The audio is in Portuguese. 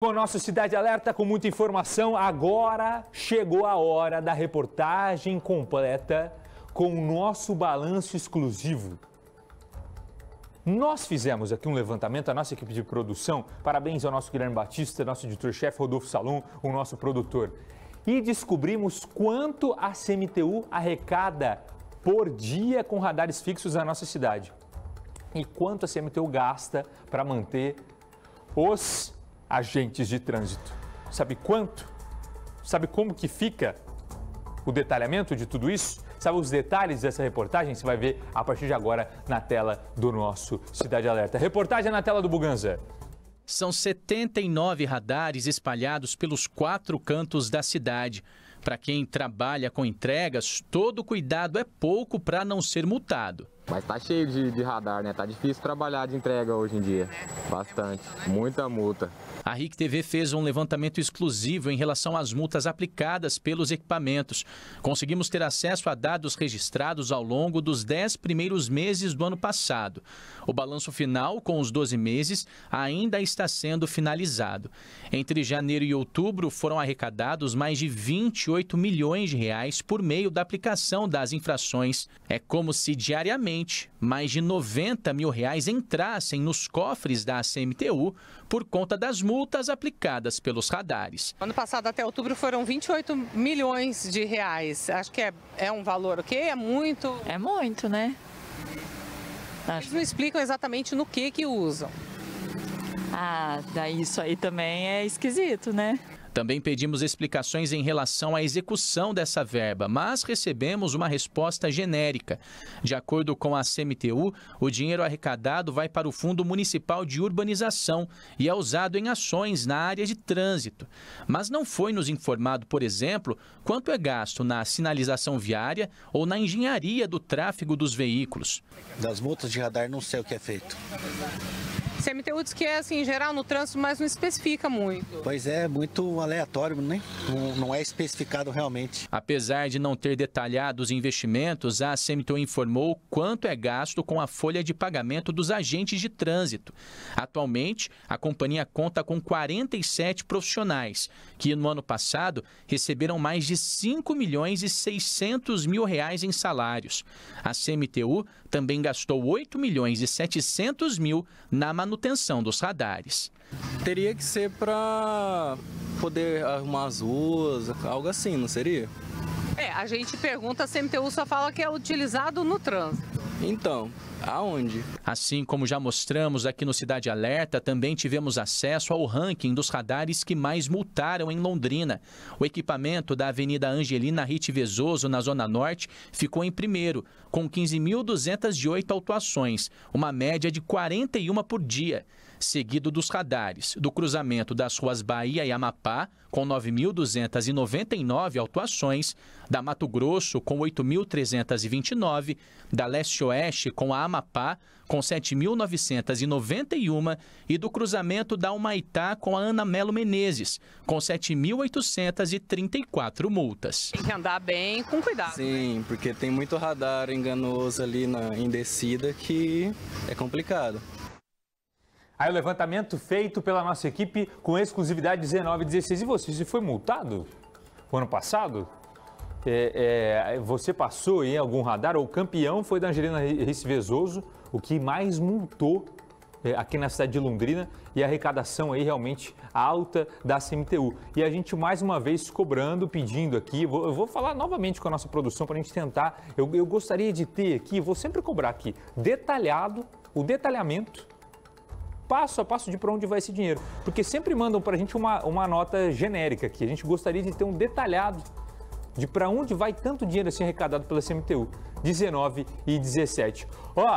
Com o nosso Cidade Alerta, com muita informação, agora chegou a hora da reportagem completa com o nosso balanço exclusivo. Nós fizemos aqui um levantamento, a nossa equipe de produção, parabéns ao nosso Guilherme Batista, nosso editor-chefe Rodolfo Salum, o nosso produtor. E descobrimos quanto a CMTU arrecada por dia com radares fixos na nossa cidade. E quanto a CMTU gasta para manter os agentes de trânsito. Sabe quanto? Sabe como que fica o detalhamento de tudo isso? Sabe os detalhes dessa reportagem? Você vai ver a partir de agora na tela do nosso Cidade Alerta. Reportagem na tela do Buganza. São 79 radares espalhados pelos quatro cantos da cidade. Para quem trabalha com entregas, todo cuidado é pouco para não ser multado. Mas tá cheio de, de, radar, né? Tá difícil trabalhar de entrega hoje em dia. Bastante. Muita multa. A RIC TV fez um levantamento exclusivo em relação às multas aplicadas pelos equipamentos. Conseguimos ter acesso a dados registrados ao longo dos 10 primeiros meses do ano passado. O balanço final, com os 12 meses, ainda está sendo finalizado. Entre janeiro e outubro foram arrecadados mais de 28 milhões de reais por meio da aplicação das infrações. É como se diariamente mais de 90 mil reais entrassem nos cofres da CMTU por conta das multas aplicadas pelos radares. Ano passado até outubro foram 28 milhões de reais. Acho que é, é um valor o quê? É muito? É muito, né? Eles não explicam exatamente no que que usam. Ah, daí isso aí também é esquisito, né? Também pedimos explicações em relação à execução dessa verba, mas recebemos uma resposta genérica. De acordo com a CMTU, o dinheiro arrecadado vai para o Fundo Municipal de Urbanização e é usado em ações na área de trânsito. Mas não foi nos informado, por exemplo, quanto é gasto na sinalização viária ou na engenharia do tráfego dos veículos. Das multas de radar não sei o que é feito. CMTU diz que é assim, em geral no trânsito, mas não especifica muito. Pois é, muito aleatório, né? Não, não é especificado realmente. Apesar de não ter detalhado os investimentos, a CMTU informou quanto é gasto com a folha de pagamento dos agentes de trânsito. Atualmente, a companhia conta com 47 profissionais, que no ano passado receberam mais de 5 milhões e 600 mil reais em salários. A CMTU também gastou 8 milhões e 700 mil na manutenção manutenção dos radares. Teria que ser para poder arrumar as ruas, algo assim, não seria? É, a gente pergunta, a CMTU só fala que é utilizado no trânsito. Então, Aonde? Assim como já mostramos aqui no Cidade Alerta, também tivemos acesso ao ranking dos radares que mais multaram em Londrina. O equipamento da Avenida Angelina Rit Vezoso, na Zona Norte, ficou em primeiro, com 15.208 autuações, uma média de 41 por dia seguido dos radares do cruzamento das ruas Bahia e Amapá, com 9.299 autuações, da Mato Grosso, com 8.329, da Leste-Oeste, com a Amapá, com 7.991, e do cruzamento da Humaitá com a Ana Melo Menezes, com 7.834 multas. Tem que andar bem com cuidado. Né? Sim, né? porque tem muito radar enganoso ali na, em descida que é complicado. Aí o levantamento feito pela nossa equipe com exclusividade 19 e 16. E você, você foi multado? O ano passado? É, é, você passou em algum radar? O campeão foi da Angelina Reis Vezoso, o que mais multou é, aqui na cidade de Londrina e a arrecadação aí realmente alta da CMTU. E a gente mais uma vez cobrando, pedindo aqui, vou, eu vou falar novamente com a nossa produção para a gente tentar. Eu, eu gostaria de ter aqui, vou sempre cobrar aqui, detalhado, o detalhamento passo a passo de para onde vai esse dinheiro. Porque sempre mandam para a gente uma, uma nota genérica aqui. A gente gostaria de ter um detalhado de para onde vai tanto dinheiro assim arrecadado pela CMTU, 19 e 17. Ó,